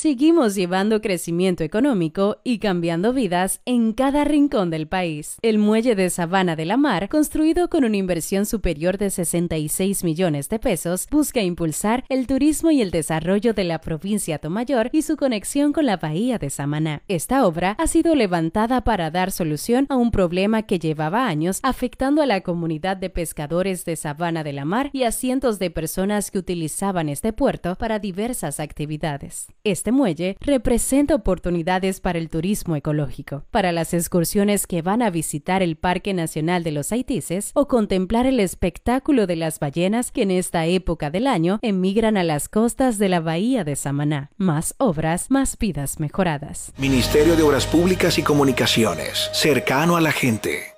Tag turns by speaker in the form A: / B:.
A: Seguimos llevando crecimiento económico y cambiando vidas en cada rincón del país. El muelle de Sabana de la Mar, construido con una inversión superior de 66 millones de pesos, busca impulsar el turismo y el desarrollo de la provincia Tomayor y su conexión con la bahía de Samaná. Esta obra ha sido levantada para dar solución a un problema que llevaba años afectando a la comunidad de pescadores de Sabana de la Mar y a cientos de personas que utilizaban este puerto para diversas actividades. Este este muelle representa oportunidades para el turismo ecológico, para las excursiones que van a visitar el Parque Nacional de los Haitises o contemplar el espectáculo de las ballenas que en esta época del año emigran a las costas de la bahía de Samaná. Más obras, más vidas mejoradas.
B: Ministerio de Obras Públicas y Comunicaciones, cercano a la gente.